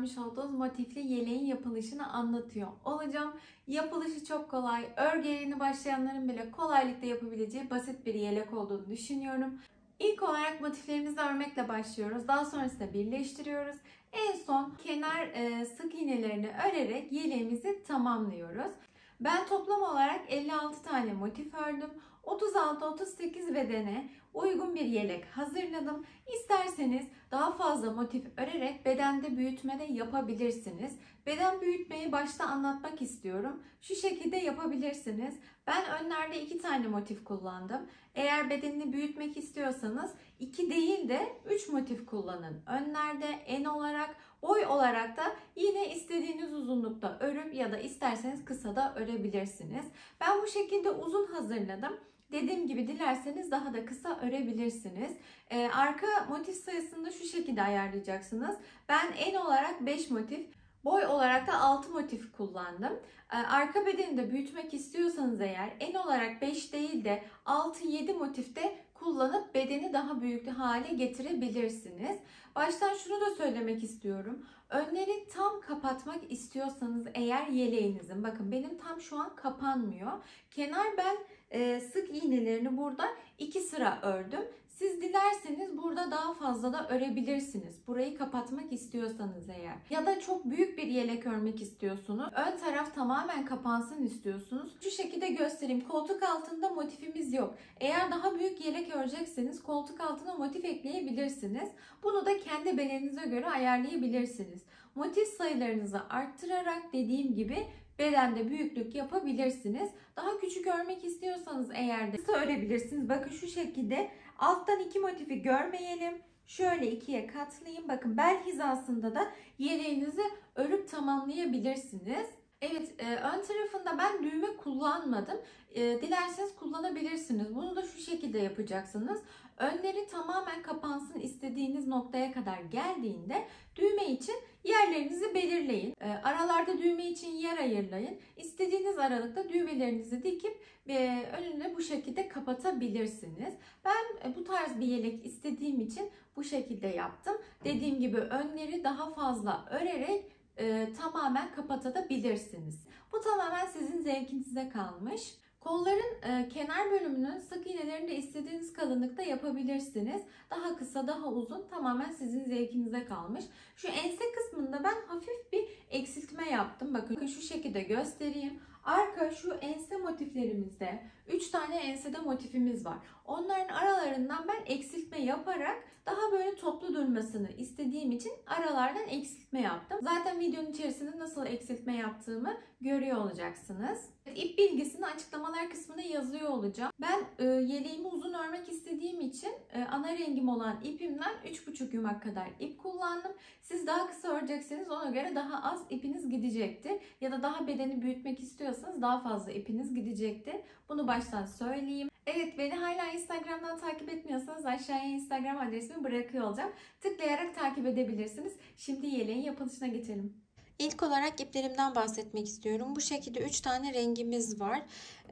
öğrenmiş olduğunuz motifli yeleğin yapılışını anlatıyor olacağım. Yapılışı çok kolay. Örgü yeni başlayanların bile kolaylıkla yapabileceği basit bir yelek olduğunu düşünüyorum. İlk olarak motiflerimizi örmekle başlıyoruz. Daha sonrasında birleştiriyoruz. En son kenar e, sık iğnelerini örerek yeleğimizi tamamlıyoruz. Ben toplam olarak 56 tane motif ördüm. 36-38 bedene uygun bir yelek hazırladım. İsterseniz daha fazla motif örerek bedende büyütmede yapabilirsiniz. Beden büyütmeyi başta anlatmak istiyorum. Şu şekilde yapabilirsiniz. Ben önlerde iki tane motif kullandım. Eğer bedenini büyütmek istiyorsanız iki değil de üç motif kullanın. Önlerde en olarak boy olarak da yine istediğiniz uzunlukta örüp ya da isterseniz kısa da örebilirsiniz. Ben bu şekilde uzun hazırladım. Dediğim gibi dilerseniz daha da kısa örebilirsiniz. Ee, arka motif sayısını da şu şekilde ayarlayacaksınız. Ben en olarak 5 motif, boy olarak da 6 motif kullandım. Ee, arka bedeni de büyütmek istiyorsanız eğer en olarak 5 değil de 6-7 motifte kullanıp bedeni daha büyük hale getirebilirsiniz. Baştan şunu da söylemek istiyorum. Önleri tam kapatmak istiyorsanız eğer yeleğinizin bakın benim tam şu an kapanmıyor. Kenar ben ee, sık iğnelerini burada iki sıra ördüm. Siz dilerseniz burada daha fazla da örebilirsiniz. Burayı kapatmak istiyorsanız eğer. Ya da çok büyük bir yelek örmek istiyorsunuz. Ön taraf tamamen kapansın istiyorsunuz. Şu şekilde göstereyim. Koltuk altında motifimiz yok. Eğer daha büyük yelek örecekseniz koltuk altına motif ekleyebilirsiniz. Bunu da kendi belenize göre ayarlayabilirsiniz. Motif sayılarınızı arttırarak dediğim gibi bedende büyüklük yapabilirsiniz. Daha küçük örmek istiyorsanız eğer de kısa örebilirsiniz. Bakın şu şekilde alttan iki motifi görmeyelim. Şöyle ikiye katlayayım. Bakın bel hizasında da yeleğinizi örüp tamamlayabilirsiniz. Evet e, ön tarafında ben düğme kullanmadım. E, dilerseniz kullanabilirsiniz. Bunu da şu şekilde yapacaksınız. Önleri tamamen kapansın istediğiniz noktaya kadar geldiğinde Düğme için yerlerinizi belirleyin. Ee, aralarda düğme için yer ayırlayın. İstediğiniz aralıkta düğmelerinizi dikip e, önünü bu şekilde kapatabilirsiniz. Ben e, bu tarz bir yelek istediğim için bu şekilde yaptım. Dediğim gibi önleri daha fazla örerek e, tamamen kapatabilirsiniz. Bu tamamen sizin zevkinize kalmış. Kolların e, kenar bölümünü sık iğnelerini de istediğiniz kalınlıkta yapabilirsiniz. Daha kısa daha uzun tamamen sizin zevkinize kalmış. Şu ense kısmında ben hafif bir eksiltme yaptım. Bakın şu şekilde göstereyim. Arka şu ense motiflerimizde 3 tane ensede motifimiz var. Onların aralarından ben eksiltme yaparak daha böyle toplu durmasını istediğim için aralardan eksiltme yaptım. Zaten videonun içerisinde nasıl eksiltme yaptığımı görüyor olacaksınız. İp bilgisini açıklamalar kısmına yazıyor olacağım. Ben e, yeleğimi uzun örmek istediğim için e, ana rengim olan ipimden 3,5 yumak kadar ip kullandım. Siz daha kısa örecekseniz ona göre daha az ipiniz gidecekti. Ya da daha bedeni büyütmek istiyorsanız daha fazla ipiniz gidecekti. Bunu baş baştan söyleyeyim. Evet beni hala Instagram'dan takip etmiyorsanız aşağıya Instagram adresimi bırakıyor olacağım. Tıklayarak takip edebilirsiniz. Şimdi yeleğin yapılışına geçelim. İlk olarak iplerimden bahsetmek istiyorum. Bu şekilde 3 tane rengimiz var.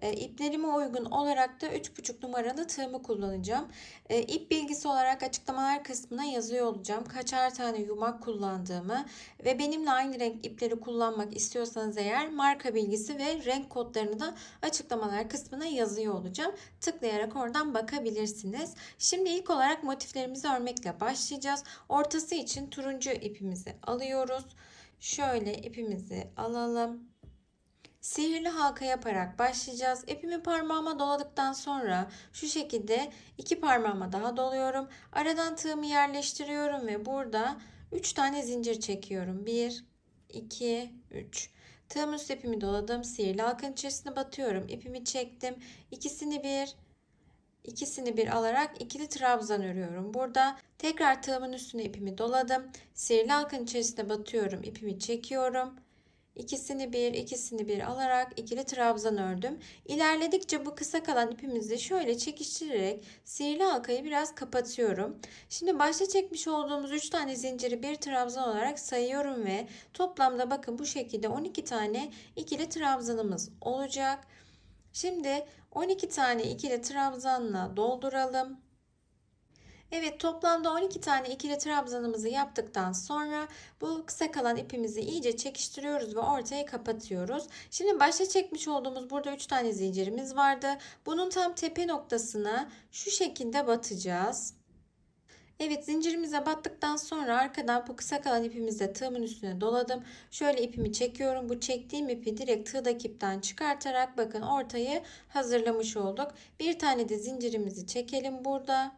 E, iplerime uygun olarak da 3,5 numaralı tığımı kullanacağım. E, ip bilgisi olarak açıklamalar kısmına yazıyor olacağım. Kaçar tane yumak kullandığımı ve benimle aynı renk ipleri kullanmak istiyorsanız eğer marka bilgisi ve renk kodlarını da açıklamalar kısmına yazıyor olacağım. Tıklayarak oradan bakabilirsiniz. Şimdi ilk olarak motiflerimizi örmekle başlayacağız. Ortası için turuncu ipimizi alıyoruz. Şöyle ipimizi alalım. Sihirli halka yaparak başlayacağız. İpimi parmağıma doladıktan sonra şu şekilde iki parmağıma daha doluyorum. Aradan tığımı yerleştiriyorum ve burada 3 tane zincir çekiyorum. 1, 2, 3. Tığım üst ipimi doladım. Sihirli halkanın içerisine batıyorum. İpimi çektim. İkisini bir, ikisini bir alarak ikili trabzan örüyorum. Burada tekrar tığımın üstüne ipimi doladım. Sihirli halkanın içerisine batıyorum. ipimi çekiyorum. İkisini bir, ikisini bir alarak ikili trabzan ördüm. İlerledikçe bu kısa kalan ipimizi şöyle çekiştirerek sihirli halkayı biraz kapatıyorum. Şimdi başta çekmiş olduğumuz 3 tane zinciri bir trabzan olarak sayıyorum ve toplamda bakın bu şekilde 12 tane ikili trabzanımız olacak. Şimdi 12 tane ikili trabzanla dolduralım. Evet toplamda 12 tane ikili trabzanımızı yaptıktan sonra bu kısa kalan ipimizi iyice çekiştiriyoruz ve ortaya kapatıyoruz. Şimdi başta çekmiş olduğumuz burada 3 tane zincirimiz vardı. Bunun tam tepe noktasına şu şekilde batacağız. Evet zincirimize battıktan sonra arkadan bu kısa kalan ipimizle tığımın üstüne doladım. Şöyle ipimi çekiyorum. Bu çektiğim ipi direkt tığdaki ipten çıkartarak bakın ortayı hazırlamış olduk. Bir tane de zincirimizi çekelim burada.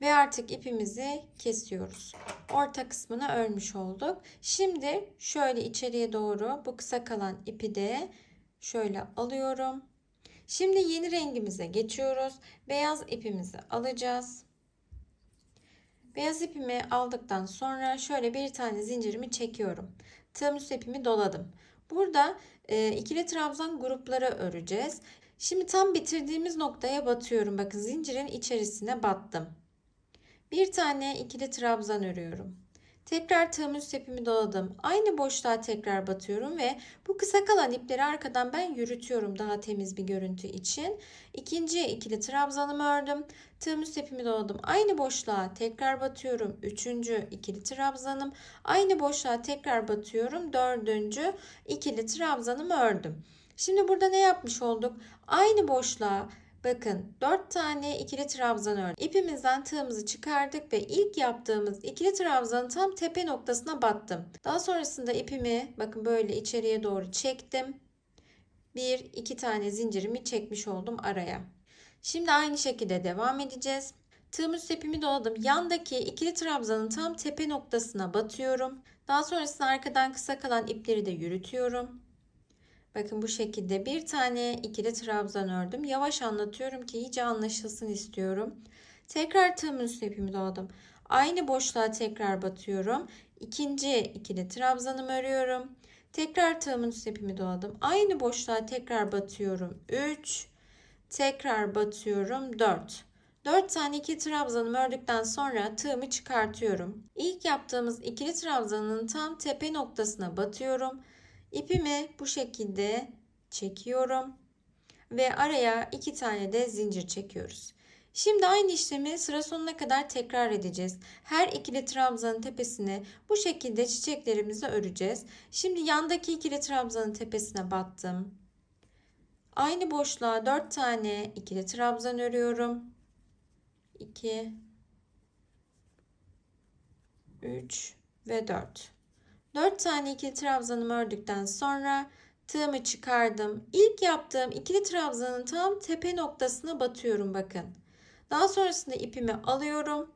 Ve artık ipimizi kesiyoruz. Orta kısmını örmüş olduk. Şimdi şöyle içeriye doğru bu kısa kalan ipi de şöyle alıyorum. Şimdi yeni rengimize geçiyoruz. Beyaz ipimizi alacağız. Beyaz ipimi aldıktan sonra şöyle bir tane zincirimi çekiyorum. Tığım ipimi doladım. Burada e, ikili trabzan grupları öreceğiz. Şimdi tam bitirdiğimiz noktaya batıyorum. Bakın zincirin içerisine battım. Bir tane ikili trabzan örüyorum. Tekrar tığımın ipimi doladım. Aynı boşluğa tekrar batıyorum ve bu kısa kalan ipleri arkadan ben yürütüyorum daha temiz bir görüntü için. İkinci ikili trabzanımı ördüm. Tığım üst ipimi doladım. Aynı boşluğa tekrar batıyorum. Üçüncü ikili trabzanım. Aynı boşluğa tekrar batıyorum. Dördüncü ikili trabzanımı ördüm. Şimdi burada ne yapmış olduk? Aynı boşluğa Bakın 4 tane ikili trabzan ördük. İpimizden tığımızı çıkardık ve ilk yaptığımız ikili trabzanın tam tepe noktasına battım. Daha sonrasında ipimi bakın böyle içeriye doğru çektim. Bir iki tane zincirimi çekmiş oldum araya. Şimdi aynı şekilde devam edeceğiz. Tığım üst ipimi doladım. Yandaki ikili trabzanın tam tepe noktasına batıyorum. Daha sonrasında arkadan kısa kalan ipleri de yürütüyorum. Bakın bu şekilde bir tane ikili trabzan ördüm. Yavaş anlatıyorum ki iyice anlaşılsın istiyorum. Tekrar tığımın üstüne ipimi doladım. Aynı boşluğa tekrar batıyorum. İkinci ikili trabzanımı örüyorum. Tekrar tığımın üstüne ipimi doladım. Aynı boşluğa tekrar batıyorum. 3 tekrar batıyorum. 4 4 tane ikili trabzanımı ördükten sonra tığımı çıkartıyorum. İlk yaptığımız ikili trabzanın tam tepe noktasına batıyorum. İpimi bu şekilde çekiyorum ve araya iki tane de zincir çekiyoruz. Şimdi aynı işlemi sıra sonuna kadar tekrar edeceğiz. Her ikili trabzanın tepesine bu şekilde çiçeklerimizi öreceğiz. Şimdi yandaki ikili trabzanın tepesine battım. Aynı boşluğa 4 tane ikili trabzan örüyorum. 2 3 ve 4. 4 tane ikili trabzanımı ördükten sonra tığımı çıkardım. İlk yaptığım ikili trabzanın tam tepe noktasına batıyorum bakın. Daha sonrasında ipimi alıyorum.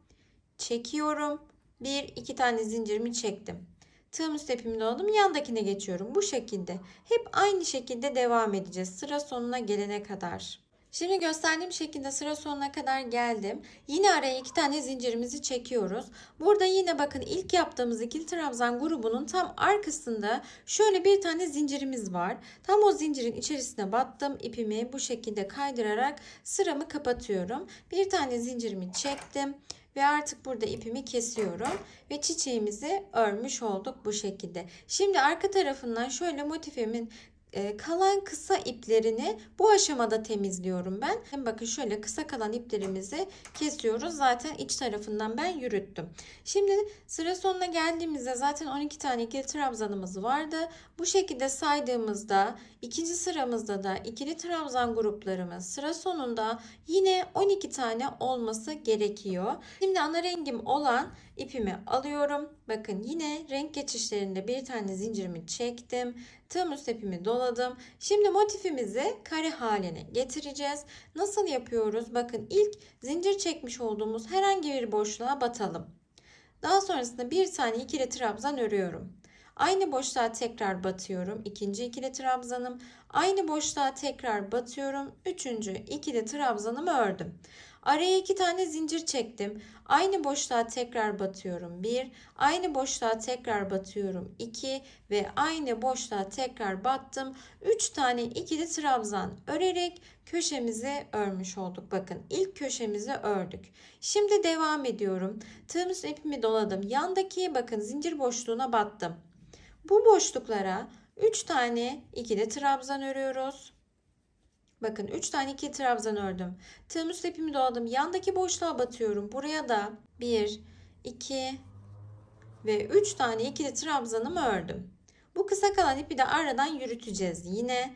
Çekiyorum. Bir iki tane zincirimi çektim. Tığım üst ipimi doladım. Yandakine geçiyorum. Bu şekilde. Hep aynı şekilde devam edeceğiz. Sıra sonuna gelene kadar. Şimdi gösterdiğim şekilde sıra sonuna kadar geldim. Yine araya iki tane zincirimizi çekiyoruz. Burada yine bakın ilk yaptığımız ikili trabzan grubunun tam arkasında şöyle bir tane zincirimiz var. Tam o zincirin içerisine battım. ipimi bu şekilde kaydırarak sıramı kapatıyorum. Bir tane zincirimi çektim ve artık burada ipimi kesiyorum ve çiçeğimizi örmüş olduk bu şekilde. Şimdi arka tarafından şöyle motifimin ee, kalan kısa iplerini bu aşamada temizliyorum ben. Hem bakın şöyle kısa kalan iplerimizi kesiyoruz. Zaten iç tarafından ben yürüttüm. Şimdi sıra sonuna geldiğimizde zaten 12 tane ikili trabzanımız vardı. Bu şekilde saydığımızda İkinci sıramızda da ikili trabzan gruplarımız sıra sonunda yine 12 tane olması gerekiyor. Şimdi ana rengim olan ipimi alıyorum. Bakın yine renk geçişlerinde bir tane zincirimi çektim. Tığım üst ipimi doladım. Şimdi motifimizi kare haline getireceğiz. Nasıl yapıyoruz? Bakın ilk zincir çekmiş olduğumuz herhangi bir boşluğa batalım. Daha sonrasında bir tane ikili trabzan örüyorum. Aynı boşluğa tekrar batıyorum. İkinci ikili trabzanım. Aynı boşluğa tekrar batıyorum. Üçüncü ikili trabzanımı ördüm. Araya iki tane zincir çektim. Aynı boşluğa tekrar batıyorum. Bir, aynı boşluğa tekrar batıyorum. iki ve aynı boşluğa tekrar battım. Üç tane ikili trabzan örerek köşemizi örmüş olduk. Bakın ilk köşemizi ördük. Şimdi devam ediyorum. Tığım ipimi doladım. Yandaki bakın zincir boşluğuna battım. Bu boşluklara 3 tane ikili trabzan örüyoruz. Bakın 3 tane ikili trabzan ördüm. Tığım ipimi doladım. Yandaki boşluğa batıyorum. Buraya da 1, 2 ve 3 tane ikili trabzanımı ördüm. Bu kısa kalan ipi de aradan yürüteceğiz yine.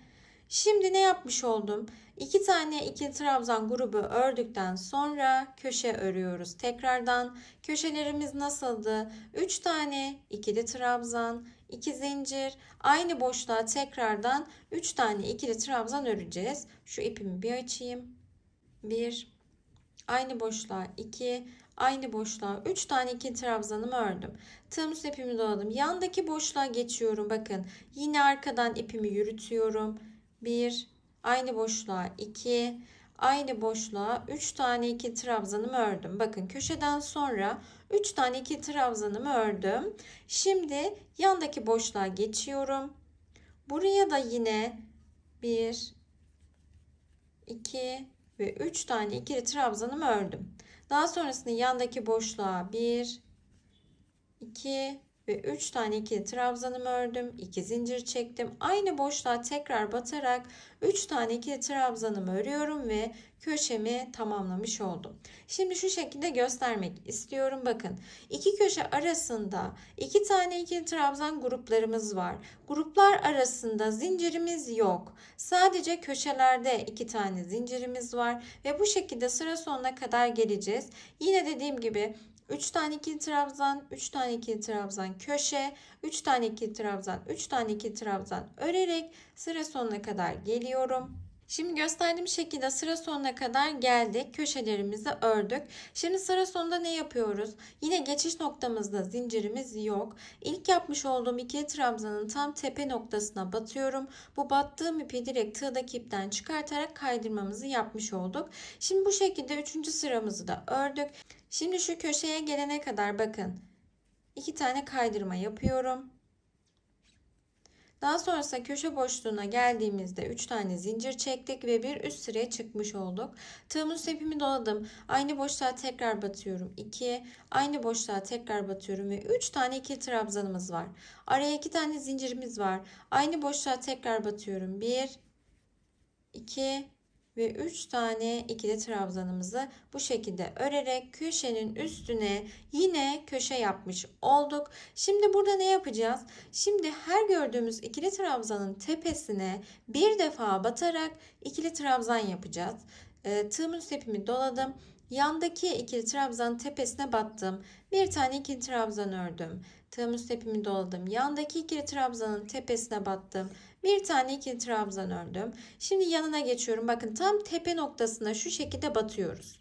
Şimdi ne yapmış oldum? 2 tane ikili trabzan grubu ördükten sonra köşe örüyoruz. Tekrardan köşelerimiz nasıldı? 3 tane ikili trabzan, 2 zincir. Aynı boşluğa tekrardan 3 tane ikili trabzan öreceğiz. Şu ipimi bir açayım. 1 aynı boşluğa 2 aynı boşluğa 3 tane ikili trabzanımı ördüm. Tığımız ipimi doladım. Yandaki boşluğa geçiyorum. Bakın yine arkadan ipimi yürütüyorum. 1 aynı boşluğa 2 aynı boşluğa 3 tane 2 trabzanımı ördüm. Bakın köşeden sonra 3 tane 2 trabzanımı ördüm. Şimdi yandaki boşluğa geçiyorum. Buraya da yine 1 2 ve 3 tane ikili trabzanımı ördüm. Daha sonrasında yandaki boşluğa 1 2 ve 3 tane ikili trabzanımı ördüm. 2 zincir çektim. Aynı boşluğa tekrar batarak 3 tane ikili trabzanımı örüyorum ve köşemi tamamlamış oldum. Şimdi şu şekilde göstermek istiyorum. Bakın iki köşe arasında iki tane ikili trabzan gruplarımız var. Gruplar arasında zincirimiz yok. Sadece köşelerde iki tane zincirimiz var ve bu şekilde sıra sonuna kadar geleceğiz. Yine dediğim gibi 3 tane ikili trabzan, 3 tane ikili trabzan köşe, 3 tane ikili trabzan, 3 tane ikili trabzan örerek sıra sonuna kadar geliyorum. Şimdi gösterdiğim şekilde sıra sonuna kadar geldik. Köşelerimizi ördük. Şimdi sıra sonunda ne yapıyoruz? Yine geçiş noktamızda zincirimiz yok. İlk yapmış olduğum ikili trabzanın tam tepe noktasına batıyorum. Bu battığım ipi direkt tığdaki ipten çıkartarak kaydırmamızı yapmış olduk. Şimdi bu şekilde 3. sıramızı da ördük. Şimdi şu köşeye gelene kadar bakın. 2 tane kaydırma yapıyorum. Daha sonrasında köşe boşluğuna geldiğimizde 3 tane zincir çektik ve bir üst sıraya çıkmış olduk. Tığımız üst ipimi doladım. Aynı boşluğa tekrar batıyorum. 2, aynı boşluğa tekrar batıyorum ve 3 tane ikili trabzanımız var. Araya 2 tane zincirimiz var. Aynı boşluğa tekrar batıyorum. 1, 2, ve 3 tane ikili trabzanımızı bu şekilde örerek köşenin üstüne yine köşe yapmış olduk. Şimdi burada ne yapacağız? Şimdi her gördüğümüz ikili trabzanın tepesine bir defa batarak ikili trabzan yapacağız. E, tığımın ipimi doladım. Yandaki ikili trabzan tepesine battım. Bir tane ikili trabzan ördüm. Tığımız tepimi doladım. Yandaki ikili trabzanın tepesine battım. Bir tane ikili trabzan ördüm. Şimdi yanına geçiyorum. Bakın tam tepe noktasına şu şekilde batıyoruz.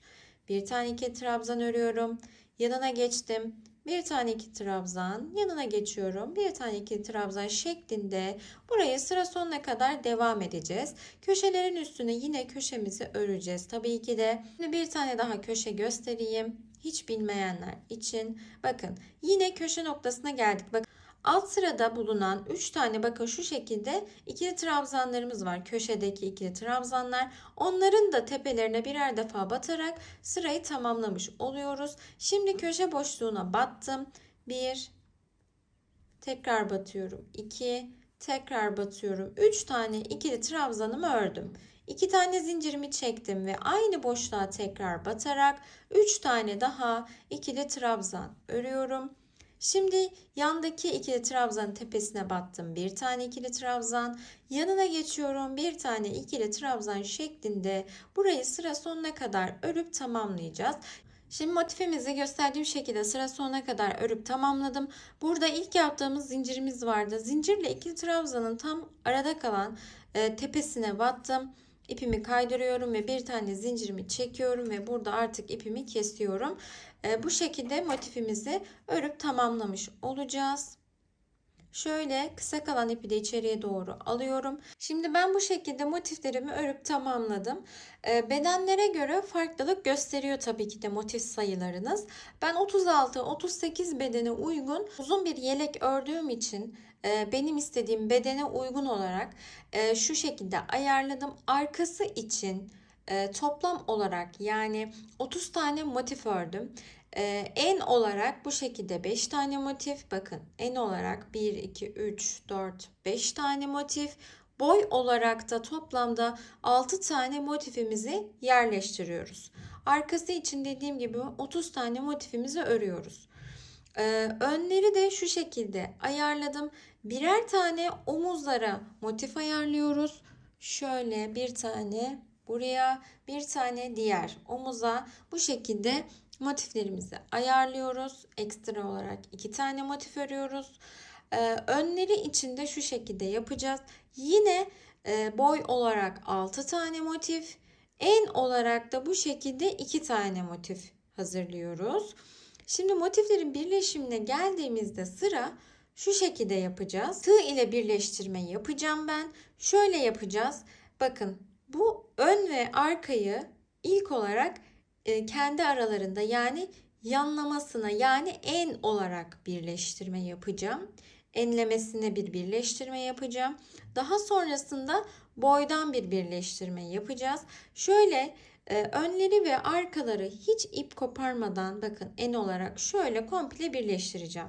Bir tane ikili trabzan örüyorum. Yanına geçtim bir tane iki trabzan yanına geçiyorum. Bir tane iki trabzan şeklinde burayı sıra sonuna kadar devam edeceğiz. Köşelerin üstüne yine köşemizi öreceğiz. Tabii ki de Şimdi bir tane daha köşe göstereyim. Hiç bilmeyenler için bakın yine köşe noktasına geldik. Bakın Alt sırada bulunan 3 tane bakın şu şekilde ikili trabzanlarımız var. Köşedeki ikili trabzanlar. Onların da tepelerine birer defa batarak sırayı tamamlamış oluyoruz. Şimdi köşe boşluğuna battım. 1 tekrar batıyorum. 2 tekrar batıyorum. 3 tane ikili trabzanımı ördüm. 2 tane zincirimi çektim ve aynı boşluğa tekrar batarak 3 tane daha ikili trabzan örüyorum. Şimdi yandaki ikili trabzanın tepesine battım. Bir tane ikili trabzan. Yanına geçiyorum. Bir tane ikili trabzan şeklinde burayı sıra sonuna kadar örüp tamamlayacağız. Şimdi motifimizi gösterdiğim şekilde sıra sonuna kadar örüp tamamladım. Burada ilk yaptığımız zincirimiz vardı. Zincirle ikili trabzanın tam arada kalan e, tepesine battım. İpimi kaydırıyorum ve bir tane zincirimi çekiyorum ve burada artık ipimi kesiyorum. Ee, bu şekilde motifimizi örüp tamamlamış olacağız. Şöyle kısa kalan ipi de içeriye doğru alıyorum. Şimdi ben bu şekilde motiflerimi örüp tamamladım. Ee, bedenlere göre farklılık gösteriyor tabii ki de motif sayılarınız. Ben 36-38 bedene uygun uzun bir yelek ördüğüm için e, benim istediğim bedene uygun olarak e, şu şekilde ayarladım. Arkası için toplam olarak yani 30 tane motif ördüm. E, en olarak bu şekilde 5 tane motif. Bakın en olarak 1, 2, 3, 4, 5 tane motif. Boy olarak da toplamda 6 tane motifimizi yerleştiriyoruz. Arkası için dediğim gibi 30 tane motifimizi örüyoruz. Ee, önleri de şu şekilde ayarladım. Birer tane omuzlara motif ayarlıyoruz. Şöyle bir tane buraya bir tane diğer omuza bu şekilde motiflerimizi ayarlıyoruz. Ekstra olarak iki tane motif örüyoruz. Ee, önleri içinde şu şekilde yapacağız. Yine e, boy olarak 6 tane motif, en olarak da bu şekilde iki tane motif hazırlıyoruz. Şimdi motiflerin birleşimine geldiğimizde sıra şu şekilde yapacağız. Tığ ile birleştirme yapacağım ben. Şöyle yapacağız. Bakın bu ön ve arkayı ilk olarak e, kendi aralarında yani yanlamasına yani en olarak birleştirme yapacağım. Enlemesine bir birleştirme yapacağım. Daha sonrasında boydan bir birleştirme yapacağız. Şöyle e, önleri ve arkaları hiç ip koparmadan bakın en olarak şöyle komple birleştireceğim.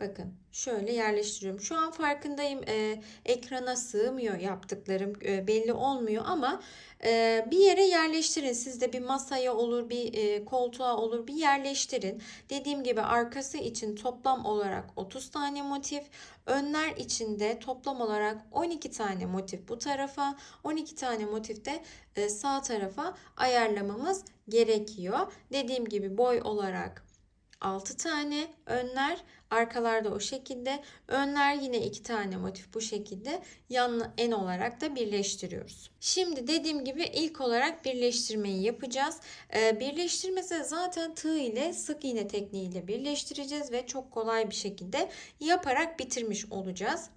Bakın şöyle yerleştiriyorum. Şu an farkındayım e, ekrana sığmıyor yaptıklarım e, belli olmuyor ama e, bir yere yerleştirin. Sizde bir masaya olur bir e, koltuğa olur bir yerleştirin. Dediğim gibi arkası için toplam olarak 30 tane motif. Önler içinde toplam olarak 12 tane motif bu tarafa 12 tane motif de e, sağ tarafa ayarlamamız gerekiyor. Dediğim gibi boy olarak 6 tane önler arkalarda o şekilde önler yine 2 tane motif bu şekilde yan en olarak da birleştiriyoruz. Şimdi dediğim gibi ilk olarak birleştirmeyi yapacağız. Ee, birleştirmesi zaten tığ ile sık iğne tekniğiyle birleştireceğiz ve çok kolay bir şekilde yaparak bitirmiş olacağız.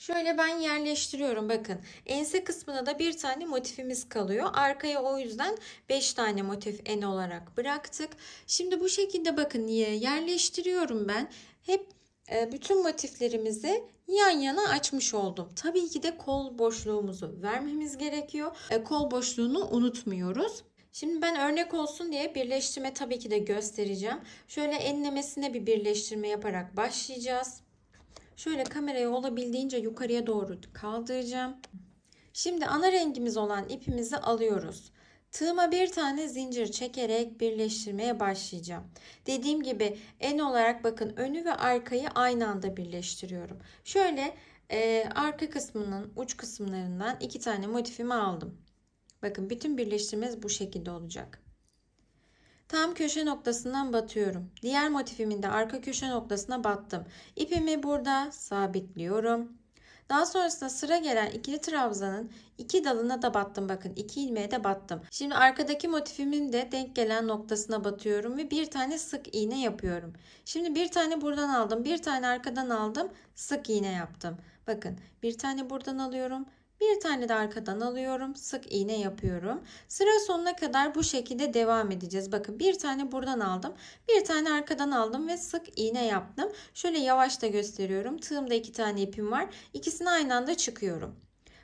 Şöyle ben yerleştiriyorum bakın. Ense kısmına da bir tane motifimiz kalıyor. Arkaya o yüzden 5 tane motif en olarak bıraktık. Şimdi bu şekilde bakın niye yerleştiriyorum ben. Hep e, bütün motiflerimizi yan yana açmış oldum. Tabii ki de kol boşluğumuzu vermemiz gerekiyor. E, kol boşluğunu unutmuyoruz. Şimdi ben örnek olsun diye birleştirme tabii ki de göstereceğim. Şöyle enlemesine bir birleştirme yaparak başlayacağız. Şöyle kamerayı olabildiğince yukarıya doğru kaldıracağım. Şimdi ana rengimiz olan ipimizi alıyoruz. Tığıma bir tane zincir çekerek birleştirmeye başlayacağım. Dediğim gibi en olarak bakın önü ve arkayı aynı anda birleştiriyorum. Şöyle e, arka kısmının uç kısımlarından iki tane motifimi aldım. Bakın bütün birleştirmemiz bu şekilde olacak. Tam köşe noktasından batıyorum. Diğer motifimin de arka köşe noktasına battım. İpimi burada sabitliyorum. Daha sonrasında sıra gelen ikili trabzanın iki dalına da battım bakın. iki ilmeğe de battım. Şimdi arkadaki motifimin de denk gelen noktasına batıyorum ve bir tane sık iğne yapıyorum. Şimdi bir tane buradan aldım. Bir tane arkadan aldım. Sık iğne yaptım. Bakın bir tane buradan alıyorum. Bir tane de arkadan alıyorum. Sık iğne yapıyorum. Sıra sonuna kadar bu şekilde devam edeceğiz. Bakın bir tane buradan aldım. Bir tane arkadan aldım ve sık iğne yaptım. Şöyle yavaş da gösteriyorum. Tığımda iki tane ipim var. İkisini aynı anda çıkıyorum.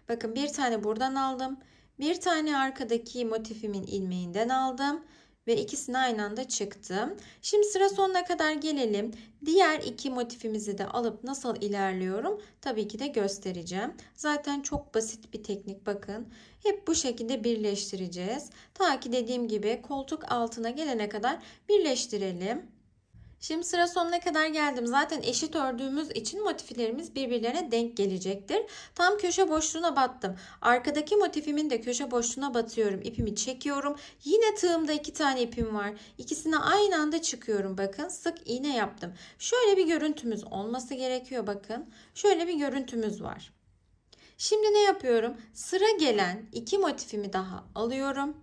Bakın bir tane buradan aldım. Bir tane arkadaki motifimin ilmeğinden aldım ve ikisini aynı anda çıktım. Şimdi sıra sonuna kadar gelelim. Diğer iki motifimizi de alıp nasıl ilerliyorum tabii ki de göstereceğim. Zaten çok basit bir teknik bakın. Hep bu şekilde birleştireceğiz. Ta ki dediğim gibi koltuk altına gelene kadar birleştirelim. Şimdi sıra sonuna kadar geldim. Zaten eşit ördüğümüz için motiflerimiz birbirlerine denk gelecektir. Tam köşe boşluğuna battım. Arkadaki motifimin de köşe boşluğuna batıyorum. İpimi çekiyorum. Yine tığımda iki tane ipim var. İkisini aynı anda çıkıyorum. Bakın sık iğne yaptım. Şöyle bir görüntümüz olması gerekiyor bakın. Şöyle bir görüntümüz var. Şimdi ne yapıyorum? Sıra gelen iki motifimi daha alıyorum.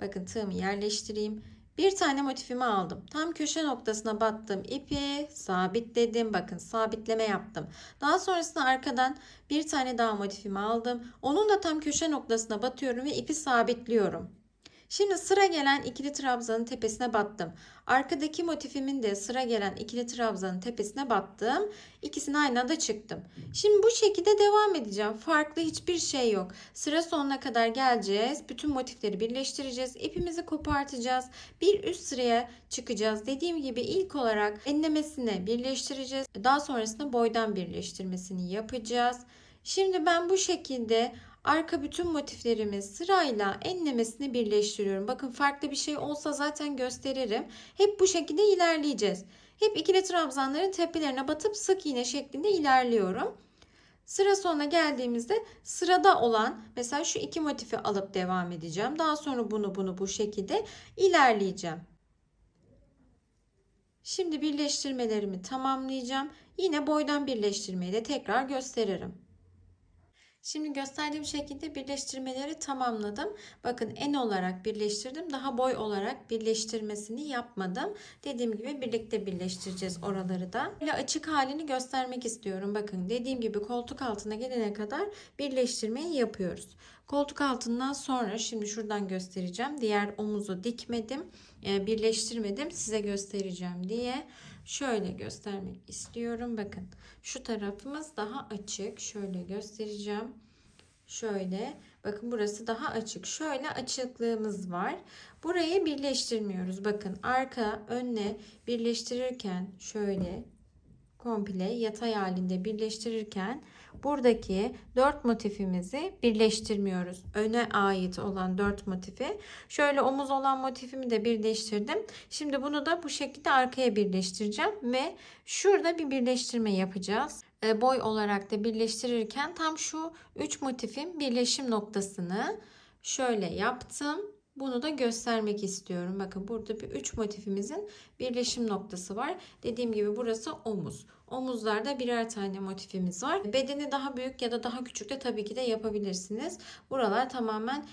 Bakın tığımı yerleştireyim. Bir tane motifimi aldım. Tam köşe noktasına battım ipi sabitledim. Bakın sabitleme yaptım. Daha sonrasında arkadan bir tane daha motifimi aldım. Onun da tam köşe noktasına batıyorum ve ipi sabitliyorum. Şimdi sıra gelen ikili trabzanın tepesine battım. Arkadaki motifimin de sıra gelen ikili trabzanın tepesine battım. İkisini aynı anda çıktım. Şimdi bu şekilde devam edeceğim. Farklı hiçbir şey yok. Sıra sonuna kadar geleceğiz. Bütün motifleri birleştireceğiz. İpimizi kopartacağız. Bir üst sıraya çıkacağız. Dediğim gibi ilk olarak enlemesini birleştireceğiz. Daha sonrasında boydan birleştirmesini yapacağız. Şimdi ben bu şekilde arka bütün motiflerimi sırayla enlemesine birleştiriyorum. Bakın farklı bir şey olsa zaten gösteririm. Hep bu şekilde ilerleyeceğiz. Hep ikili trabzanların tepelerine batıp sık iğne şeklinde ilerliyorum. Sıra sonuna geldiğimizde sırada olan mesela şu iki motifi alıp devam edeceğim. Daha sonra bunu bunu bu şekilde ilerleyeceğim. Şimdi birleştirmelerimi tamamlayacağım. Yine boydan birleştirmeyi de tekrar gösteririm. Şimdi gösterdiğim şekilde birleştirmeleri tamamladım. Bakın en olarak birleştirdim. Daha boy olarak birleştirmesini yapmadım. Dediğim gibi birlikte birleştireceğiz oraları da. Böyle açık halini göstermek istiyorum. Bakın dediğim gibi koltuk altına gelene kadar birleştirmeyi yapıyoruz. Koltuk altından sonra şimdi şuradan göstereceğim. Diğer omuzu dikmedim. E, birleştirmedim. Size göstereceğim diye şöyle göstermek istiyorum. Bakın şu tarafımız daha açık. Şöyle göstereceğim. Şöyle bakın burası daha açık. Şöyle açıklığımız var. Burayı birleştirmiyoruz. Bakın arka önle birleştirirken şöyle komple yatay halinde birleştirirken buradaki dört motifimizi birleştirmiyoruz. Öne ait olan dört motifi. Şöyle omuz olan motifimi de birleştirdim. Şimdi bunu da bu şekilde arkaya birleştireceğim ve şurada bir birleştirme yapacağız. E, boy olarak da birleştirirken tam şu üç motifin birleşim noktasını şöyle yaptım bunu da göstermek istiyorum. Bakın burada bir üç motifimizin birleşim noktası var. Dediğim gibi burası omuz. Omuzlarda birer tane motifimiz var. Bedeni daha büyük ya da daha küçük de tabii ki de yapabilirsiniz. Buralar tamamen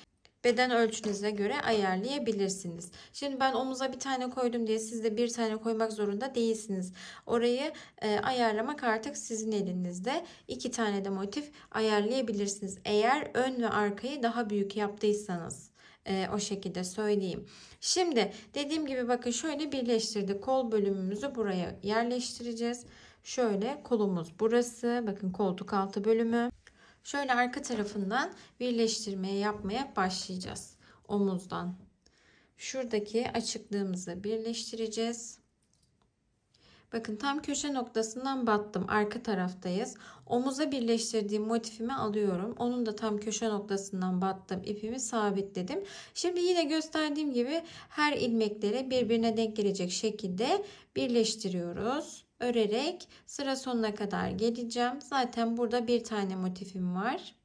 beden ölçünüze göre ayarlayabilirsiniz. Şimdi ben omuza bir tane koydum diye siz de bir tane koymak zorunda değilsiniz. Orayı e, ayarlamak artık sizin elinizde. İki tane de motif ayarlayabilirsiniz. Eğer ön ve arkayı daha büyük yaptıysanız. E, o şekilde söyleyeyim. Şimdi dediğim gibi bakın şöyle birleştirdik. Kol bölümümüzü buraya yerleştireceğiz. Şöyle kolumuz burası. Bakın koltuk altı bölümü. Şöyle arka tarafından birleştirmeye yapmaya başlayacağız. Omuzdan. Şuradaki açıklığımızı birleştireceğiz. Bakın tam köşe noktasından battım. Arka taraftayız. Omuza birleştirdiğim motifimi alıyorum. Onun da tam köşe noktasından battım. ipimi sabitledim. Şimdi yine gösterdiğim gibi her ilmekleri birbirine denk gelecek şekilde birleştiriyoruz. Örerek sıra sonuna kadar geleceğim. Zaten burada bir tane motifim var.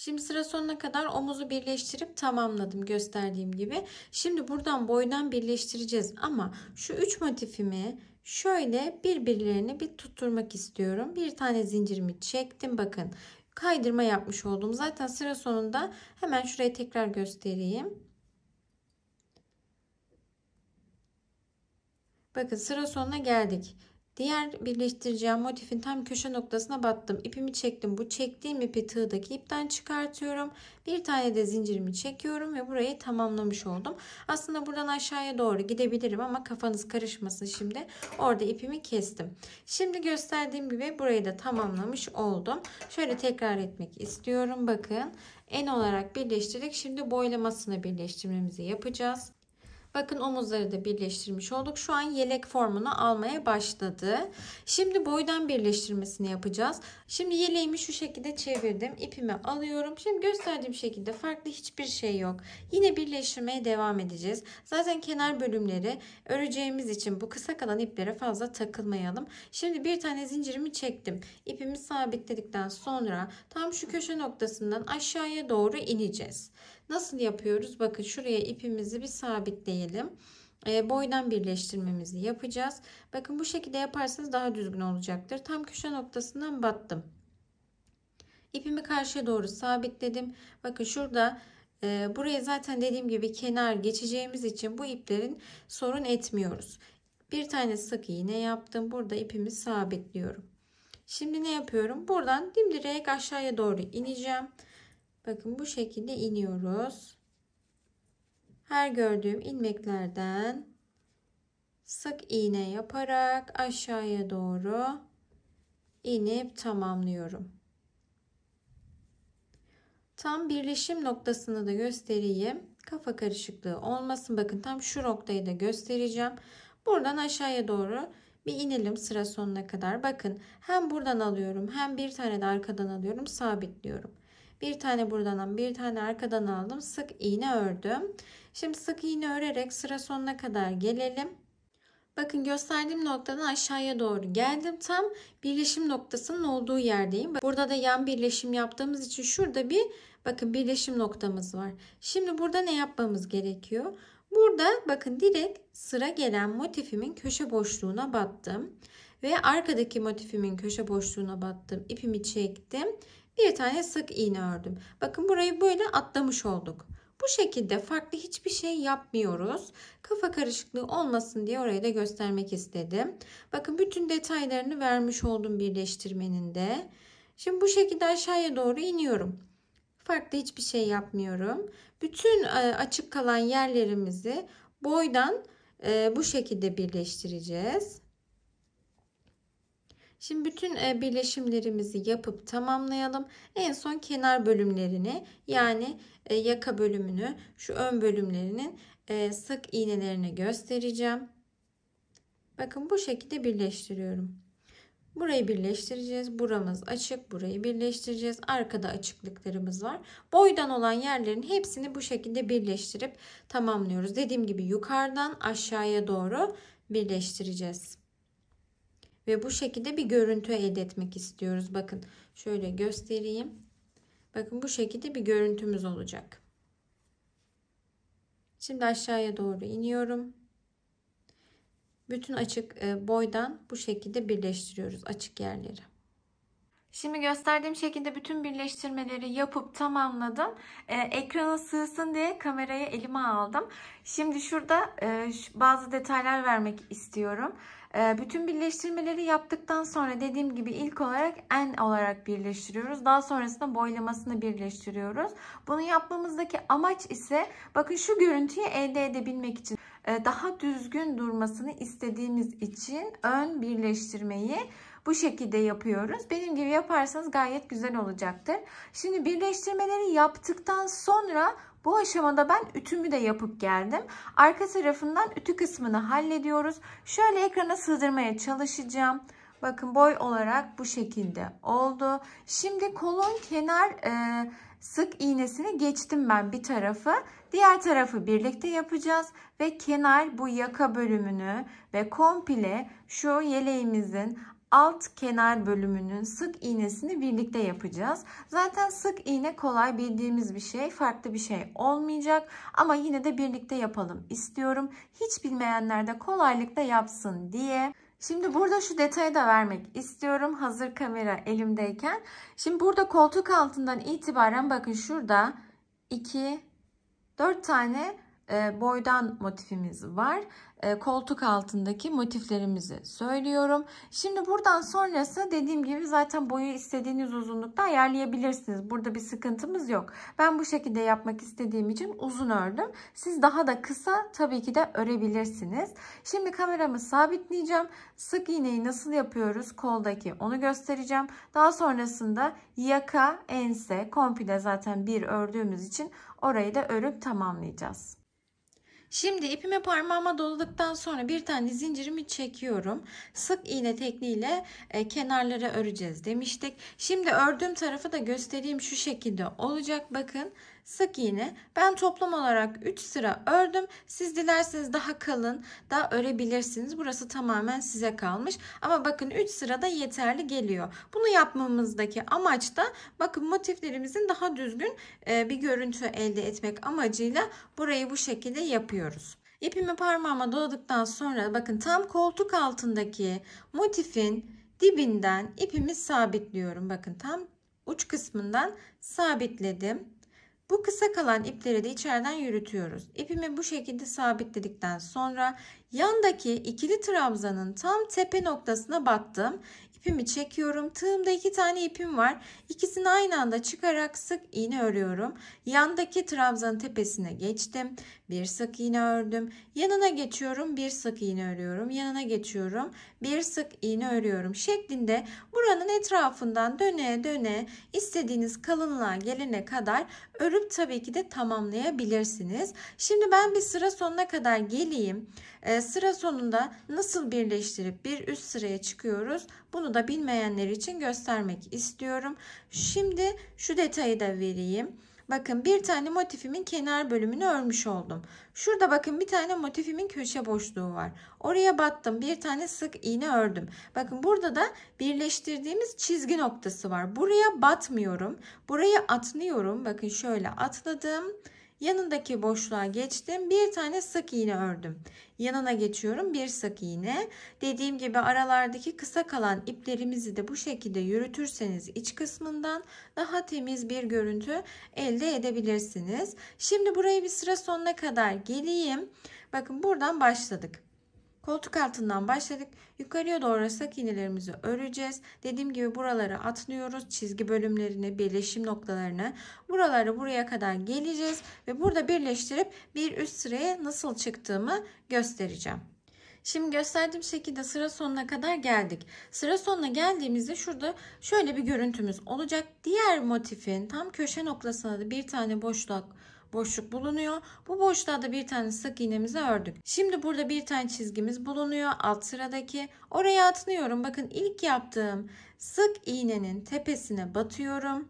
Şimdi sıra sonuna kadar omuzu birleştirip tamamladım gösterdiğim gibi. Şimdi buradan boydan birleştireceğiz ama şu üç motifimi şöyle birbirlerini bir tutturmak istiyorum. Bir tane zincirimi çektim bakın. Kaydırma yapmış oldum. Zaten sıra sonunda hemen şuraya tekrar göstereyim. Bakın sıra sonuna geldik. Diğer birleştireceğim motifin tam köşe noktasına battım. İpimi çektim. Bu çektiğim ipi tığdaki ipten çıkartıyorum. Bir tane de zincirimi çekiyorum ve burayı tamamlamış oldum. Aslında buradan aşağıya doğru gidebilirim ama kafanız karışmasın şimdi. Orada ipimi kestim. Şimdi gösterdiğim gibi burayı da tamamlamış oldum. Şöyle tekrar etmek istiyorum. Bakın en olarak birleştirdik. Şimdi boylamasını birleştirmemizi yapacağız. Bakın omuzları da birleştirmiş olduk. Şu an yelek formunu almaya başladı. Şimdi boydan birleştirmesini yapacağız. Şimdi yeleğimi şu şekilde çevirdim. İpimi alıyorum. Şimdi gösterdiğim şekilde farklı hiçbir şey yok. Yine birleştirmeye devam edeceğiz. Zaten kenar bölümleri öreceğimiz için bu kısa kalan iplere fazla takılmayalım. Şimdi bir tane zincirimi çektim. İpimi sabitledikten sonra tam şu köşe noktasından aşağıya doğru ineceğiz. Nasıl yapıyoruz? Bakın şuraya ipimizi bir sabitleyelim. E, boydan birleştirmemizi yapacağız. Bakın bu şekilde yaparsanız daha düzgün olacaktır. Tam köşe noktasından battım. İpimi karşıya doğru sabitledim. Bakın şurada e, buraya zaten dediğim gibi kenar geçeceğimiz için bu iplerin sorun etmiyoruz. Bir tane sık iğne yaptım. Burada ipimi sabitliyorum. Şimdi ne yapıyorum? Buradan dimdirek aşağıya doğru ineceğim. Bakın bu şekilde iniyoruz. Her gördüğüm ilmeklerden sık iğne yaparak aşağıya doğru inip tamamlıyorum. Tam birleşim noktasını da göstereyim. Kafa karışıklığı olmasın. Bakın tam şu noktayı da göstereceğim. Buradan aşağıya doğru bir inelim sıra sonuna kadar. Bakın hem buradan alıyorum hem bir tane de arkadan alıyorum sabitliyorum. Bir tane buradan bir tane arkadan aldım. Sık iğne ördüm. Şimdi sık iğne örerek sıra sonuna kadar gelelim. Bakın gösterdiğim noktadan aşağıya doğru geldim. Tam birleşim noktasının olduğu yerdeyim. Burada da yan birleşim yaptığımız için şurada bir bakın birleşim noktamız var. Şimdi burada ne yapmamız gerekiyor? Burada bakın direkt sıra gelen motifimin köşe boşluğuna battım. Ve arkadaki motifimin köşe boşluğuna battım. İpimi çektim bir tane sık iğne ördüm. Bakın burayı böyle atlamış olduk. Bu şekilde farklı hiçbir şey yapmıyoruz. Kafa karışıklığı olmasın diye orayı da göstermek istedim. Bakın bütün detaylarını vermiş oldum birleştirmenin de. Şimdi bu şekilde aşağıya doğru iniyorum. Farklı hiçbir şey yapmıyorum. Bütün e, açık kalan yerlerimizi boydan e, bu şekilde birleştireceğiz. Şimdi bütün e, birleşimlerimizi yapıp tamamlayalım. En son kenar bölümlerini yani e, yaka bölümünü şu ön bölümlerinin e, sık iğnelerini göstereceğim. Bakın bu şekilde birleştiriyorum. Burayı birleştireceğiz. Buramız açık. Burayı birleştireceğiz. Arkada açıklıklarımız var. Boydan olan yerlerin hepsini bu şekilde birleştirip tamamlıyoruz. Dediğim gibi yukarıdan aşağıya doğru birleştireceğiz. Ve bu şekilde bir görüntü elde etmek istiyoruz. Bakın şöyle göstereyim. Bakın bu şekilde bir görüntümüz olacak. Şimdi aşağıya doğru iniyorum. Bütün açık e, boydan bu şekilde birleştiriyoruz açık yerleri. Şimdi gösterdiğim şekilde bütün birleştirmeleri yapıp tamamladım. Ee, ekrana sığsın diye kamerayı elime aldım. Şimdi şurada e, bazı detaylar vermek istiyorum. Ee, bütün birleştirmeleri yaptıktan sonra dediğim gibi ilk olarak en olarak birleştiriyoruz. Daha sonrasında boylamasını birleştiriyoruz. Bunu yapmamızdaki amaç ise bakın şu görüntüyü elde edebilmek için e, daha düzgün durmasını istediğimiz için ön birleştirmeyi bu şekilde yapıyoruz. Benim gibi yaparsanız gayet güzel olacaktır. Şimdi birleştirmeleri yaptıktan sonra bu aşamada ben ütümü de yapıp geldim. Arka tarafından ütü kısmını hallediyoruz. Şöyle ekrana sığdırmaya çalışacağım. Bakın boy olarak bu şekilde oldu. Şimdi kolun kenar e, sık iğnesini geçtim ben bir tarafı. Diğer tarafı birlikte yapacağız. Ve kenar bu yaka bölümünü ve komple şu yeleğimizin alt kenar bölümünün sık iğnesini birlikte yapacağız. Zaten sık iğne kolay bildiğimiz bir şey. Farklı bir şey olmayacak. Ama yine de birlikte yapalım istiyorum. Hiç bilmeyenler de kolaylıkla yapsın diye. Şimdi burada şu detayı da vermek istiyorum. Hazır kamera elimdeyken. Şimdi burada koltuk altından itibaren bakın şurada 2 4 tane e, boydan motifimiz var. E, koltuk altındaki motiflerimizi söylüyorum. Şimdi buradan sonrası dediğim gibi zaten boyu istediğiniz uzunlukta ayarlayabilirsiniz. Burada bir sıkıntımız yok. Ben bu şekilde yapmak istediğim için uzun ördüm. Siz daha da kısa tabii ki de örebilirsiniz. Şimdi kameramı sabitleyeceğim. Sık iğneyi nasıl yapıyoruz koldaki onu göstereceğim. Daha sonrasında yaka, ense komple zaten bir ördüğümüz için orayı da örüp tamamlayacağız. Şimdi ipimi parmağıma doladıktan sonra bir tane zincirimi çekiyorum. Sık iğne tekniğiyle e, kenarlara öreceğiz demiştik. Şimdi ördüğüm tarafı da göstereyim şu şekilde olacak. Bakın sık iğne. Ben toplam olarak 3 sıra ördüm. Siz dilerseniz daha kalın da örebilirsiniz. Burası tamamen size kalmış. Ama bakın 3 sırada yeterli geliyor. Bunu yapmamızdaki amaç da bakın motiflerimizin daha düzgün e, bir görüntü elde etmek amacıyla burayı bu şekilde yapıyoruz. İpimi parmağıma doladıktan sonra bakın tam koltuk altındaki motifin dibinden ipimi sabitliyorum. Bakın tam uç kısmından sabitledim. Bu kısa kalan ipleri de içeriden yürütüyoruz. İpimi bu şekilde sabitledikten sonra yandaki ikili trabzanın tam tepe noktasına battım. İpimi çekiyorum. Tığımda iki tane ipim var. İkisini aynı anda çıkarak sık iğne örüyorum. Yandaki trabzanın tepesine geçtim bir sık iğne ördüm. Yanına geçiyorum bir sık iğne örüyorum. Yanına geçiyorum bir sık iğne örüyorum şeklinde buranın etrafından döne döne istediğiniz kalınlığa gelene kadar örüp tabii ki de tamamlayabilirsiniz. Şimdi ben bir sıra sonuna kadar geleyim. E, sıra sonunda nasıl birleştirip bir üst sıraya çıkıyoruz bunu da bilmeyenler için göstermek istiyorum. Şimdi şu detayı da vereyim. Bakın bir tane motifimin kenar bölümünü örmüş oldum. Şurada bakın bir tane motifimin köşe boşluğu var. Oraya battım. Bir tane sık iğne ördüm. Bakın burada da birleştirdiğimiz çizgi noktası var. Buraya batmıyorum. Buraya atlıyorum. Bakın şöyle atladım. Yanındaki boşluğa geçtim. Bir tane sık iğne ördüm. Yanına geçiyorum. Bir sık iğne. Dediğim gibi aralardaki kısa kalan iplerimizi de bu şekilde yürütürseniz iç kısmından daha temiz bir görüntü elde edebilirsiniz. Şimdi burayı bir sıra sonuna kadar geleyim. Bakın buradan başladık. Koltuk altından başladık. Yukarıya doğru sık iğnelerimizi öreceğiz. Dediğim gibi buraları atlıyoruz. Çizgi bölümlerini, birleşim noktalarını. Buraları buraya kadar geleceğiz. Ve burada birleştirip bir üst sıraya nasıl çıktığımı göstereceğim. Şimdi gösterdiğim şekilde sıra sonuna kadar geldik. Sıra sonuna geldiğimizde şurada şöyle bir görüntümüz olacak. Diğer motifin tam köşe noktasına da bir tane boşluk boşluk bulunuyor. Bu boşluğa da bir tane sık iğnemizi ördük. Şimdi burada bir tane çizgimiz bulunuyor alt sıradaki. Oraya atlıyorum. Bakın ilk yaptığım sık iğnenin tepesine batıyorum.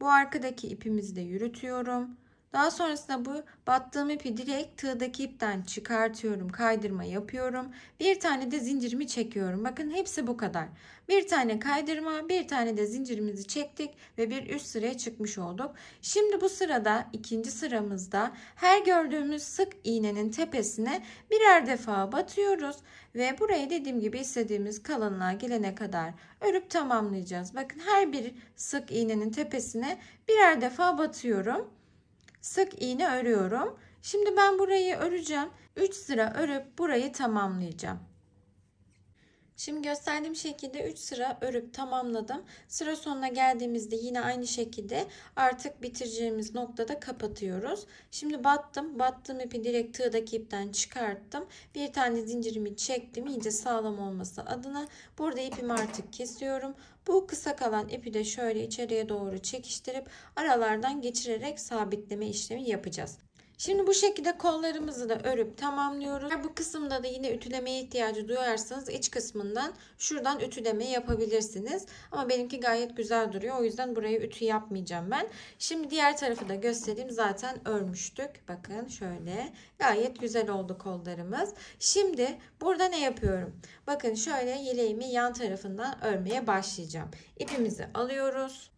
Bu arkadaki ipimizi de yürütüyorum. Daha sonrasında bu battığım ipi direkt tığdaki ipten çıkartıyorum. Kaydırma yapıyorum. Bir tane de zincirimi çekiyorum. Bakın hepsi bu kadar. Bir tane kaydırma, bir tane de zincirimizi çektik ve bir üst sıraya çıkmış olduk. Şimdi bu sırada ikinci sıramızda her gördüğümüz sık iğnenin tepesine birer defa batıyoruz ve burayı dediğim gibi istediğimiz kalınlığa gelene kadar örüp tamamlayacağız. Bakın her bir sık iğnenin tepesine birer defa batıyorum sık iğne örüyorum. Şimdi ben burayı öreceğim. 3 sıra örüp burayı tamamlayacağım. Şimdi gösterdiğim şekilde 3 sıra örüp tamamladım. Sıra sonuna geldiğimizde yine aynı şekilde artık bitireceğimiz noktada kapatıyoruz. Şimdi battım. Battığım ipi direkt tığdaki ipten çıkarttım. Bir tane zincirimi çektim. iyice sağlam olması adına. Burada ipimi artık kesiyorum. Bu kısa kalan ipi de şöyle içeriye doğru çekiştirip aralardan geçirerek sabitleme işlemi yapacağız. Şimdi bu şekilde kollarımızı da örüp tamamlıyoruz. Bu kısımda da yine ütülemeye ihtiyacı duyarsanız iç kısmından şuradan ütüleme yapabilirsiniz. Ama benimki gayet güzel duruyor. O yüzden buraya ütü yapmayacağım ben. Şimdi diğer tarafı da göstereyim. Zaten örmüştük. Bakın şöyle gayet güzel oldu kollarımız. Şimdi burada ne yapıyorum? Bakın şöyle yeleğimi yan tarafından örmeye başlayacağım. İpimizi alıyoruz.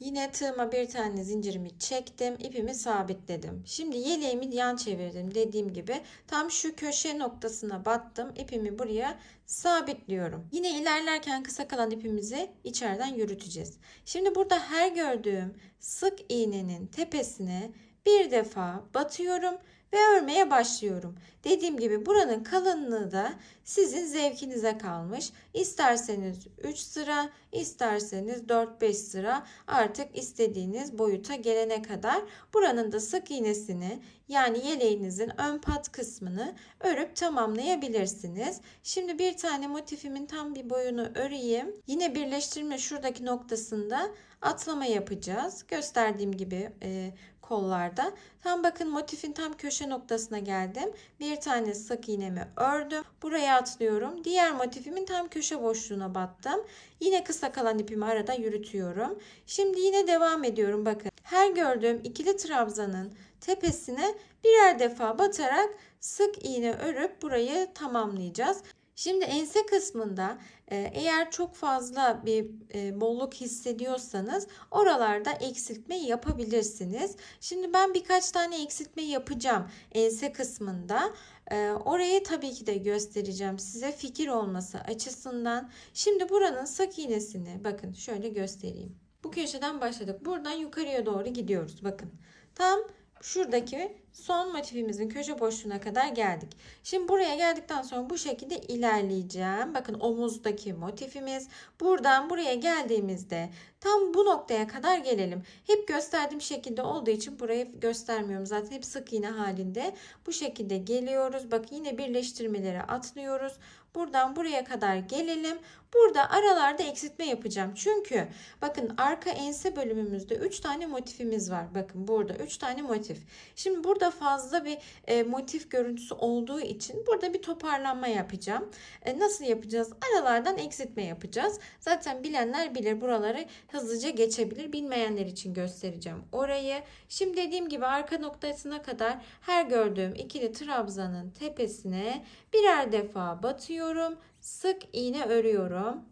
Yine tığıma bir tane zincirimi çektim. ipimi sabitledim. Şimdi yeleğimi yan çevirdim. Dediğim gibi tam şu köşe noktasına battım. ipimi buraya sabitliyorum. Yine ilerlerken kısa kalan ipimizi içeriden yürüteceğiz. Şimdi burada her gördüğüm sık iğnenin tepesine bir defa batıyorum ve örmeye başlıyorum. Dediğim gibi buranın kalınlığı da sizin zevkinize kalmış. İsterseniz 3 sıra, isterseniz 4-5 sıra artık istediğiniz boyuta gelene kadar buranın da sık iğnesini yani yeleğinizin ön pat kısmını örüp tamamlayabilirsiniz. Şimdi bir tane motifimin tam bir boyunu öreyim. Yine birleştirme şuradaki noktasında atlama yapacağız. Gösterdiğim gibi e, kollarda. Tam bakın motifin tam köşe noktasına geldim. Bir tane sık iğnemi ördüm. Buraya atlıyorum. Diğer motifimin tam köşe boşluğuna battım. Yine kısa kalan ipimi arada yürütüyorum. Şimdi yine devam ediyorum bakın. Her gördüğüm ikili trabzanın tepesine birer defa batarak sık iğne örüp burayı tamamlayacağız. Şimdi ense kısmında e, eğer çok fazla bir e, bolluk hissediyorsanız oralarda eksiltme yapabilirsiniz. Şimdi ben birkaç tane eksiltme yapacağım ense kısmında. E, orayı tabii ki de göstereceğim size fikir olması açısından. Şimdi buranın sak iğnesini bakın şöyle göstereyim. Bu köşeden başladık. Buradan yukarıya doğru gidiyoruz. Bakın tam şuradaki son motifimizin köşe boşluğuna kadar geldik. Şimdi buraya geldikten sonra bu şekilde ilerleyeceğim. Bakın omuzdaki motifimiz. Buradan buraya geldiğimizde tam bu noktaya kadar gelelim. Hep gösterdiğim şekilde olduğu için burayı göstermiyorum. Zaten hep sık iğne halinde. Bu şekilde geliyoruz. Bak yine birleştirmelere atlıyoruz. Buradan buraya kadar gelelim. Burada aralarda eksiltme yapacağım. Çünkü bakın arka ense bölümümüzde 3 tane motifimiz var. Bakın burada 3 tane motif. Şimdi burada fazla bir e, motif görüntüsü olduğu için burada bir toparlanma yapacağım. E, nasıl yapacağız? Aralardan eksiltme yapacağız. Zaten bilenler bilir buraları hızlıca geçebilir. Bilmeyenler için göstereceğim orayı. Şimdi dediğim gibi arka noktasına kadar her gördüğüm ikili trabzanın tepesine birer defa batıyor yapıyorum. Sık iğne örüyorum.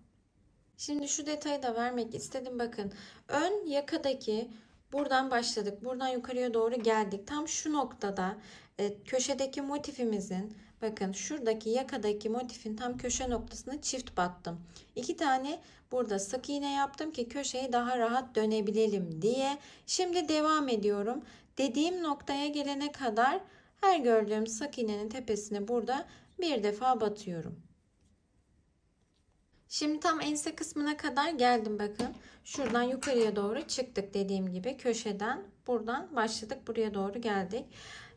Şimdi şu detayı da vermek istedim. Bakın ön yakadaki buradan başladık. Buradan yukarıya doğru geldik. Tam şu noktada e, köşedeki motifimizin bakın şuradaki yakadaki motifin tam köşe noktasına çift battım. İki tane burada sık iğne yaptım ki köşeyi daha rahat dönebilelim diye. Şimdi devam ediyorum. Dediğim noktaya gelene kadar her gördüğüm sık iğnenin tepesini burada bir defa batıyorum. Şimdi tam ense kısmına kadar geldim bakın. Şuradan yukarıya doğru çıktık dediğim gibi köşeden buradan başladık buraya doğru geldik.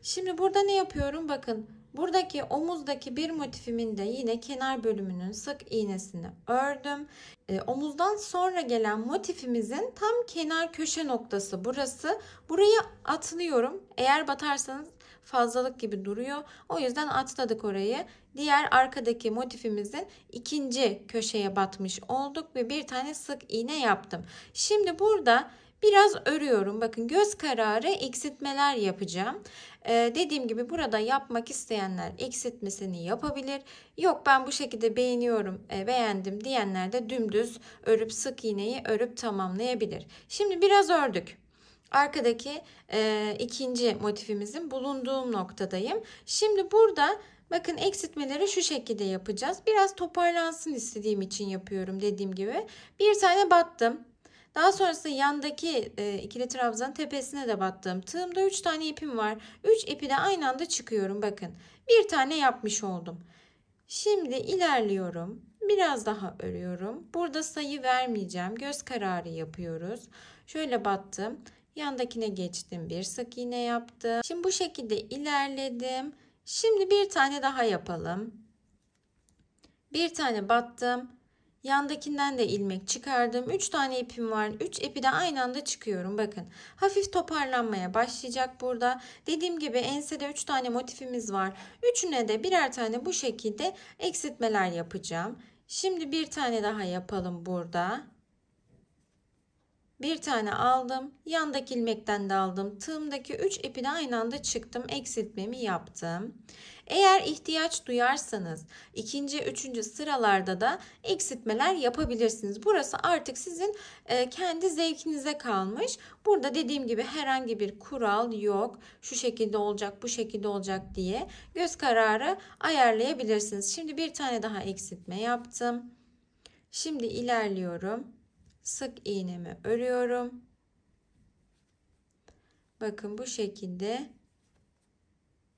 Şimdi burada ne yapıyorum bakın. Buradaki omuzdaki bir motifimin de yine kenar bölümünün sık iğnesini ördüm. E, omuzdan sonra gelen motifimizin tam kenar köşe noktası burası. Buraya atlıyorum. Eğer batarsanız fazlalık gibi duruyor. O yüzden atladık orayı. Diğer arkadaki motifimizin ikinci köşeye batmış olduk ve bir tane sık iğne yaptım. Şimdi burada biraz örüyorum. Bakın göz kararı eksiltmeler yapacağım. Ee, dediğim gibi burada yapmak isteyenler eksiltmesini yapabilir. Yok ben bu şekilde beğeniyorum, e, beğendim diyenler de dümdüz örüp sık iğneyi örüp tamamlayabilir. Şimdi biraz ördük arkadaki e, ikinci motifimizin bulunduğum noktadayım. Şimdi burada bakın eksiltmeleri şu şekilde yapacağız. Biraz toparlansın istediğim için yapıyorum dediğim gibi. Bir tane battım. Daha sonrasında yandaki e, ikili trabzan tepesine de battım. Tığımda 3 tane ipim var. 3 ipi de aynı anda çıkıyorum bakın. Bir tane yapmış oldum. Şimdi ilerliyorum. Biraz daha örüyorum. Burada sayı vermeyeceğim. Göz kararı yapıyoruz. Şöyle battım. Yandakine geçtim. Bir sık iğne yaptım. Şimdi bu şekilde ilerledim. Şimdi bir tane daha yapalım. Bir tane battım. Yandakinden de ilmek çıkardım. 3 tane ipim var. 3 ipi de aynı anda çıkıyorum. Bakın hafif toparlanmaya başlayacak burada. Dediğim gibi ensede 3 tane motifimiz var. Üçüne de birer tane bu şekilde eksiltmeler yapacağım. Şimdi bir tane daha yapalım burada bir tane aldım. Yandaki ilmekten de aldım. Tığımdaki 3 ipini aynı anda çıktım. Eksiltmemi yaptım. Eğer ihtiyaç duyarsanız ikinci, üçüncü sıralarda da eksiltmeler yapabilirsiniz. Burası artık sizin e, kendi zevkinize kalmış. Burada dediğim gibi herhangi bir kural yok. Şu şekilde olacak, bu şekilde olacak diye göz kararı ayarlayabilirsiniz. Şimdi bir tane daha eksiltme yaptım. Şimdi ilerliyorum sık iğnemi örüyorum. Bakın bu şekilde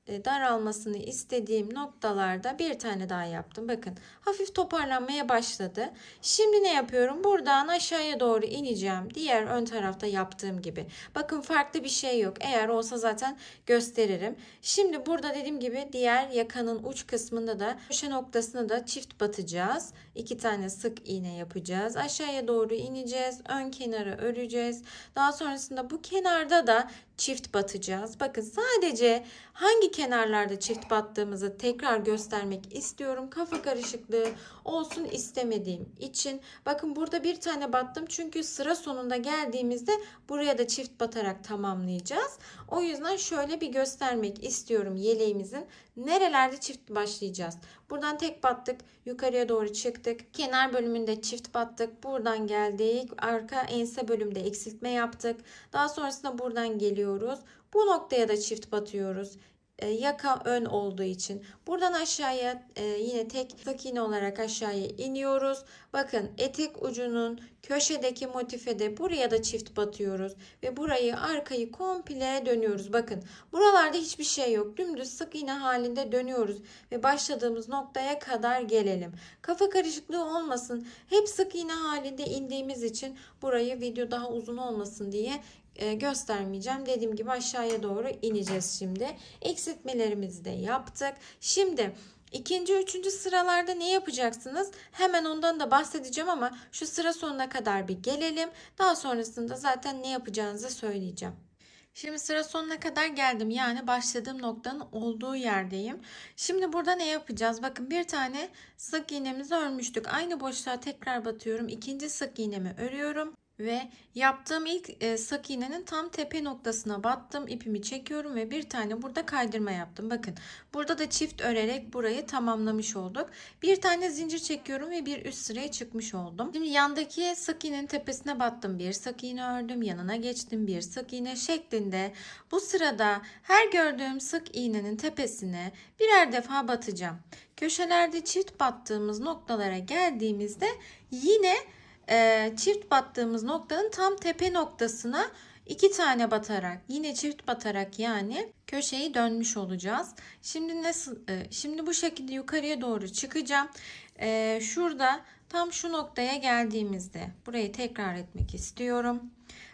e, daralmasını istediğim noktalarda bir tane daha yaptım. Bakın hafif toparlanmaya başladı. Şimdi ne yapıyorum? Buradan aşağıya doğru ineceğim. Diğer ön tarafta yaptığım gibi. Bakın farklı bir şey yok. Eğer olsa zaten gösteririm. Şimdi burada dediğim gibi diğer yakanın uç kısmında da köşe noktasına da çift batacağız. İki tane sık iğne yapacağız. Aşağıya doğru ineceğiz. Ön kenarı öreceğiz. Daha sonrasında bu kenarda da çift batacağız. Bakın sadece hangi kenarlarda çift battığımızı tekrar göstermek istiyorum. Kafa karışıklığı olsun istemediğim için. Bakın burada bir tane battım çünkü sıra sonunda geldiğimizde buraya da çift batarak tamamlayacağız. O yüzden şöyle bir göstermek istiyorum yeleğimizin Nerelerde çift başlayacağız? Buradan tek battık. Yukarıya doğru çıktık. Kenar bölümünde çift battık. Buradan geldik. Arka ense bölümde eksiltme yaptık. Daha sonrasında buradan geliyoruz. Bu noktaya da çift batıyoruz. E, yaka ön olduğu için. Buradan aşağıya e, yine tek sık iğne olarak aşağıya iniyoruz. Bakın etek ucunun köşedeki motifede buraya da çift batıyoruz. Ve burayı arkayı komple dönüyoruz. Bakın buralarda hiçbir şey yok. Dümdüz sık iğne halinde dönüyoruz. Ve başladığımız noktaya kadar gelelim. Kafa karışıklığı olmasın. Hep sık iğne halinde indiğimiz için burayı video daha uzun olmasın diye e, göstermeyeceğim. Dediğim gibi aşağıya doğru ineceğiz şimdi. Eksiltmelerimizi de yaptık. Şimdi ikinci üçüncü sıralarda ne yapacaksınız? Hemen ondan da bahsedeceğim ama şu sıra sonuna kadar bir gelelim. Daha sonrasında zaten ne yapacağınızı söyleyeceğim. Şimdi sıra sonuna kadar geldim. Yani başladığım noktanın olduğu yerdeyim. Şimdi burada ne yapacağız? Bakın bir tane sık iğnemizi örmüştük. Aynı boşluğa tekrar batıyorum. İkinci sık iğnemi örüyorum ve yaptığım ilk e, sık iğnenin tam tepe noktasına battım ipimi çekiyorum ve bir tane burada kaydırma yaptım bakın burada da çift örerek burayı tamamlamış olduk bir tane zincir çekiyorum ve bir üst sıraya çıkmış oldum şimdi yandaki sık iğnenin tepesine battım bir sık iğne ördüm yanına geçtim bir sık iğne şeklinde bu sırada her gördüğüm sık iğnenin tepesine birer defa batacağım köşelerde çift battığımız noktalara geldiğimizde yine e, çift battığımız noktanın tam tepe noktasına iki tane batarak yine çift batarak yani köşeyi dönmüş olacağız. Şimdi nasıl e, şimdi bu şekilde yukarıya doğru çıkacağım. E, şurada tam şu noktaya geldiğimizde burayı tekrar etmek istiyorum.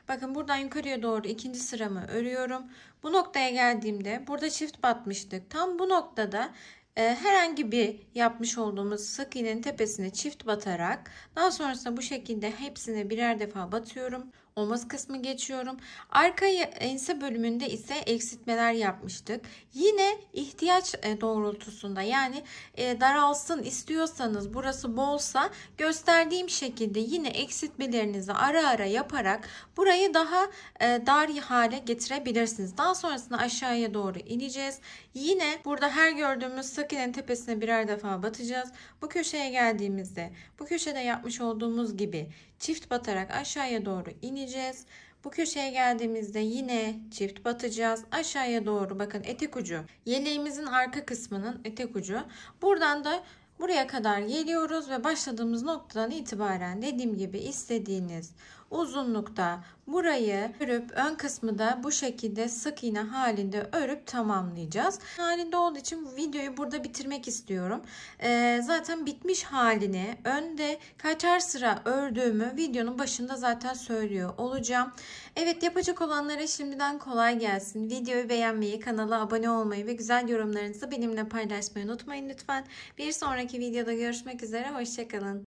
Bakın buradan yukarıya doğru ikinci sıramı örüyorum. Bu noktaya geldiğimde burada çift batmıştık. Tam bu noktada ee, herhangi bir yapmış olduğumuz sık iğnenin tepesine çift batarak daha sonrasında bu şekilde hepsine birer defa batıyorum omuz kısmı geçiyorum. Arka ense bölümünde ise eksiltmeler yapmıştık. Yine ihtiyaç e, doğrultusunda yani e, daralsın istiyorsanız burası bolsa gösterdiğim şekilde yine eksiltmelerinizi ara ara yaparak burayı daha e, dar hale getirebilirsiniz. Daha sonrasında aşağıya doğru ineceğiz. Yine burada her gördüğümüz sakinin tepesine birer defa batacağız. Bu köşeye geldiğimizde bu köşede yapmış olduğumuz gibi çift batarak aşağıya doğru ineceğiz. Bu köşeye geldiğimizde yine çift batacağız. Aşağıya doğru bakın etek ucu. Yeleğimizin arka kısmının etek ucu. Buradan da buraya kadar geliyoruz ve başladığımız noktadan itibaren dediğim gibi istediğiniz uzunlukta. Burayı örüp ön kısmı da bu şekilde sık iğne halinde örüp tamamlayacağız. Halinde olduğu için videoyu burada bitirmek istiyorum. Ee, zaten bitmiş halini önde kaçar sıra ördüğümü videonun başında zaten söylüyor olacağım. Evet yapacak olanlara şimdiden kolay gelsin. Videoyu beğenmeyi, kanala abone olmayı ve güzel yorumlarınızı benimle paylaşmayı unutmayın lütfen. Bir sonraki videoda görüşmek üzere. Hoşçakalın.